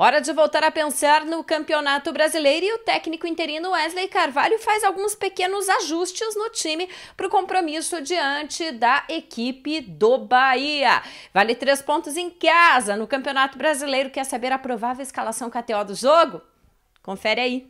Hora de voltar a pensar no Campeonato Brasileiro e o técnico interino Wesley Carvalho faz alguns pequenos ajustes no time para o compromisso diante da equipe do Bahia. Vale três pontos em casa no Campeonato Brasileiro. Quer saber a provável escalação KTO do jogo? Confere aí.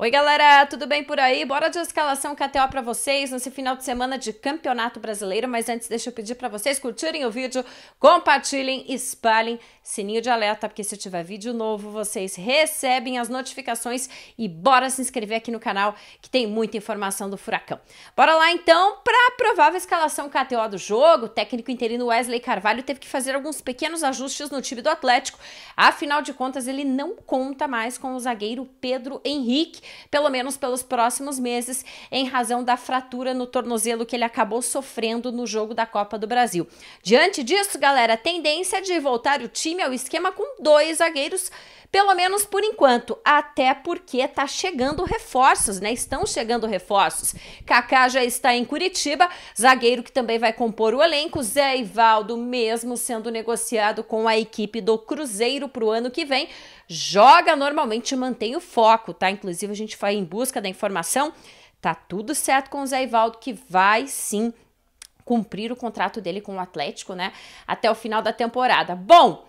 Oi, galera, tudo bem por aí? Bora de escalação KTO para vocês nesse final de semana de Campeonato Brasileiro, mas antes deixa eu pedir para vocês curtirem o vídeo, compartilhem, espalhem, sininho de alerta, porque se tiver vídeo novo, vocês recebem as notificações e bora se inscrever aqui no canal que tem muita informação do Furacão. Bora lá então para a provável escalação KTO do jogo. O técnico interino Wesley Carvalho teve que fazer alguns pequenos ajustes no time do Atlético. Afinal de contas, ele não conta mais com o zagueiro Pedro Henrique pelo menos pelos próximos meses, em razão da fratura no tornozelo que ele acabou sofrendo no jogo da Copa do Brasil. Diante disso, galera, tendência é de voltar o time ao esquema com dois zagueiros pelo menos por enquanto, até porque tá chegando reforços, né? Estão chegando reforços. Kaká já está em Curitiba, zagueiro que também vai compor o elenco, Zé Ivaldo mesmo sendo negociado com a equipe do Cruzeiro para o ano que vem, joga normalmente, mantém o foco, tá? Inclusive gente foi em busca da informação, tá tudo certo com o Zé Ivaldo, que vai sim cumprir o contrato dele com o Atlético, né? Até o final da temporada. Bom,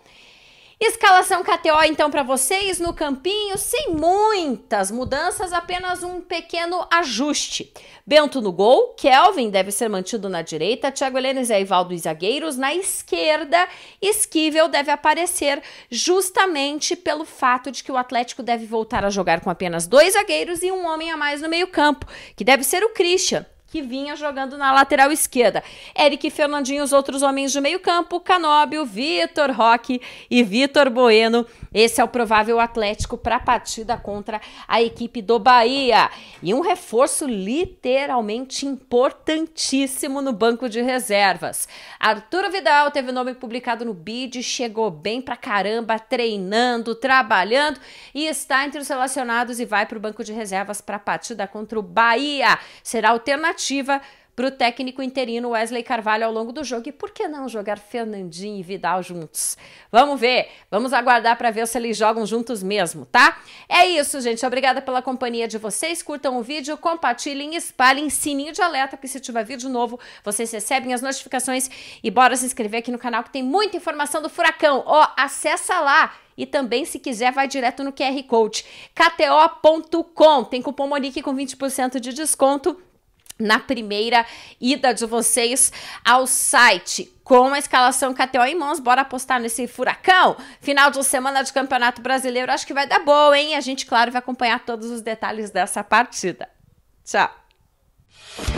Escalação KTO então para vocês no campinho, sem muitas mudanças, apenas um pequeno ajuste. Bento no gol, Kelvin deve ser mantido na direita, Thiago Helena e Zé Ivaldo os zagueiros na esquerda, Esquivel deve aparecer justamente pelo fato de que o Atlético deve voltar a jogar com apenas dois zagueiros e um homem a mais no meio-campo, que deve ser o Christian que vinha jogando na lateral esquerda. Eric Fernandinho, os outros homens de meio campo, Canóbio, Vitor Roque e Vitor Bueno. Esse é o provável Atlético para a partida contra a equipe do Bahia. E um reforço literalmente importantíssimo no banco de reservas. Arturo Vidal teve o nome publicado no BID, chegou bem pra caramba, treinando, trabalhando e está entre os relacionados e vai para o banco de reservas para a partida contra o Bahia. Será alternativa alternativa para o técnico interino Wesley Carvalho ao longo do jogo. E por que não jogar Fernandinho e Vidal juntos? Vamos ver, vamos aguardar para ver se eles jogam juntos mesmo, tá? É isso, gente. Obrigada pela companhia de vocês. Curtam o vídeo, compartilhem, espalhem sininho de alerta, Que se tiver vídeo novo, vocês recebem as notificações. E bora se inscrever aqui no canal que tem muita informação do Furacão. Ó, oh, acessa lá! E também, se quiser, vai direto no QR Code. KTO.com tem cupom Monique com 20% de desconto na primeira ida de vocês ao site com a escalação KTO em mãos, bora apostar nesse furacão? Final de semana de Campeonato Brasileiro, acho que vai dar boa, hein? A gente, claro, vai acompanhar todos os detalhes dessa partida. Tchau!